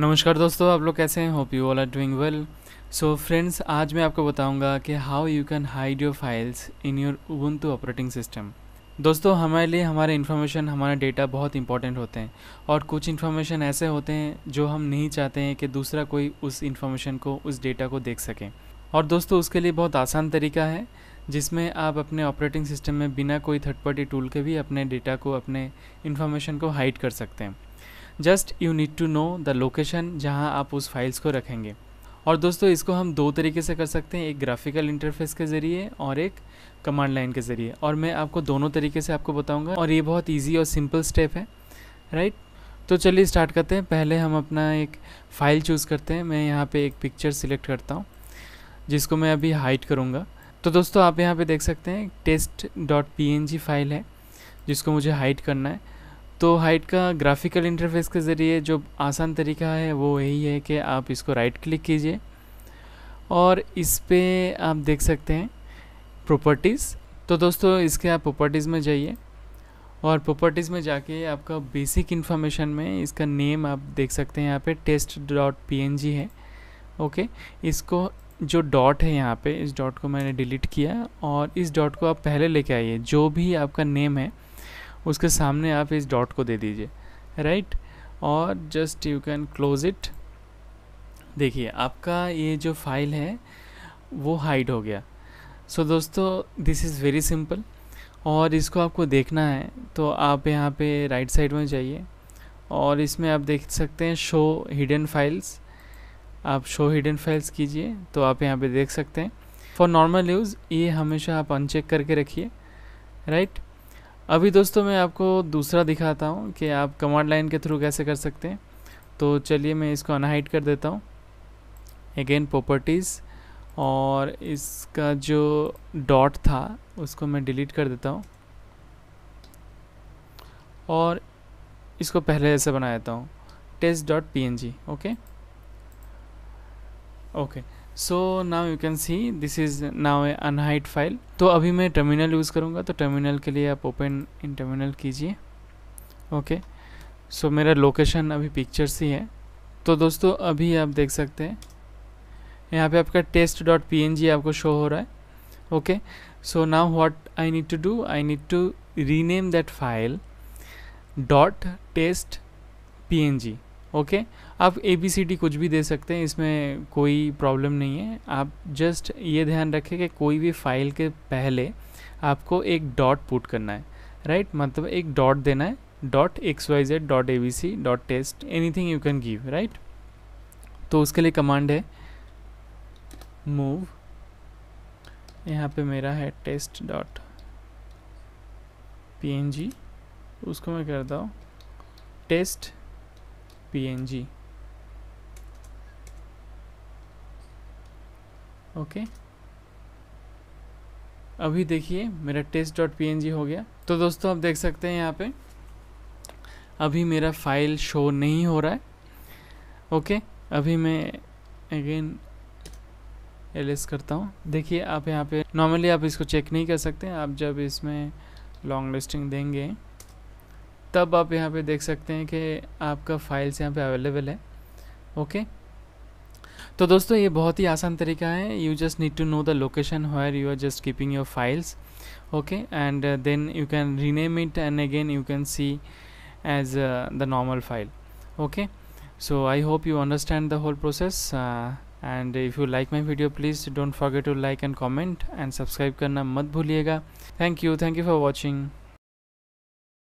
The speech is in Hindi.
नमस्कार दोस्तों आप लोग कैसे हैं hope you all are doing well so friends आज मैं आपको बताऊंगा कि how you can hide your files in your Ubuntu operating system दोस्तों हमारे लिए हमारे इन्फॉर्मेशन हमारे डेटा बहुत इंपॉर्टेंट होते हैं और कुछ इन्फॉर्मेशन ऐसे होते हैं जो हम नहीं चाहते हैं कि दूसरा कोई उस इन्फॉर्मेशन को उस डेटा को देख सकें और दोस्तों उसके लिए बहुत आसान तरीका है जिसमें आप अपने ऑपरेटिंग सिस्टम में बिना कोई थर्ड पार्टी टूल के भी अपने डेटा को अपने इन्फॉर्मेशन को हाइड कर सकते हैं just you need to know the location जहाँ आप उस फाइल्स को रखेंगे और दोस्तों इसको हम दो तरीके से कर सकते हैं एक ग्राफिकल इंटरफेस के ज़रिए और एक कमांड लाइन के ज़रिए और मैं आपको दोनों तरीके से आपको बताऊंगा और ये बहुत इजी और सिंपल स्टेप है राइट तो चलिए स्टार्ट करते हैं पहले हम अपना एक फ़ाइल चूज़ करते हैं मैं यहाँ पे एक पिक्चर सिलेक्ट करता हूँ जिसको मैं अभी हाइट करूँगा तो दोस्तों आप यहाँ पर देख सकते हैं टेस्ट डॉट पी फाइल है जिसको मुझे हाइट करना है तो हाइट का ग्राफिकल इंटरफेस के ज़रिए जो आसान तरीका है वो यही है कि आप इसको राइट क्लिक कीजिए और इस पर आप देख सकते हैं प्रॉपर्टीज़ तो दोस्तों इसके आप प्रॉपर्टीज़ में जाइए और प्रॉपर्टीज़ में जाके आपका बेसिक इन्फॉर्मेशन में इसका नेम आप देख सकते हैं यहाँ पे टेस्ट डॉट पी है ओके इसको जो डॉट है यहाँ पे इस डॉट को मैंने डिलीट किया और इस डॉट को आप पहले लेके आइए जो भी आपका नेम है उसके सामने आप इस डॉट को दे दीजिए राइट और just you can close it देखिए आपका ये जो फाइल है वो हाइड हो गया सो so, दोस्तों दिस इज़ वेरी सिंपल और इसको आपको देखना है तो आप यहाँ पे राइट साइड में जाइए और इसमें आप देख सकते हैं शो हिडन फाइल्स आप शो हिडन फाइल्स कीजिए तो आप यहाँ पे देख सकते हैं फॉर नॉर्मल यूज़ ये हमेशा आप अनचेक करके रखिए राइट right? अभी दोस्तों मैं आपको दूसरा दिखाता हूँ कि आप कमांड लाइन के थ्रू कैसे कर सकते हैं तो चलिए मैं इसको अनहाइट कर देता हूँ अगेन प्रॉपर्टीज़ और इसका जो डॉट था उसको मैं डिलीट कर देता हूँ और इसको पहले जैसे बना देता हूँ test dot P okay okay so now you can see this is now a unhide file तो अभी मैं टर्मिनल यूज़ करूँगा तो टर्मिनल के लिए आप ओपन इन टर्मिनल कीजिए ओके सो मेरा लोकेशन अभी पिक्चर्स ही है तो दोस्तों अभी आप देख सकते हैं यहाँ पे आपका test dot P N G आपको शो हो रहा है okay so now what I need to do I need to rename that file dot test P N G okay आप ए बी सी डी कुछ भी दे सकते हैं इसमें कोई प्रॉब्लम नहीं है आप जस्ट ये ध्यान रखें कि कोई भी फाइल के पहले आपको एक डॉट पुट करना है राइट right? मतलब एक डॉट देना है dot X Y Z dot A B C dot test anything you can give right तो उसके लिए कमांड है मूव यहाँ पे मेरा है test dot P N G उसको मैं करता हूँ टेस्ट png ओके okay. अभी देखिए मेरा टेस्ट डॉट पी हो गया तो दोस्तों आप देख सकते हैं यहाँ पे अभी मेरा फाइल शो नहीं हो रहा है ओके okay. अभी मैं अगेन एल करता हूँ देखिए आप यहाँ पे नॉर्मली आप इसको चेक नहीं कर सकते आप जब इसमें लॉन्ग लिस्टिंग देंगे तब आप यहाँ पे देख सकते हैं कि आपका फाइल्स यहाँ पे अवेलेबल है ओके तो दोस्तों ये बहुत ही आसान तरीका है you just need to know the location where you are just keeping your files okay and then you can rename it and again you can see as the normal file okay so I hope you understand the whole process and if you like my video please don't forget to like and comment and subscribe करना मत भूलिएगा thank you thank you for watching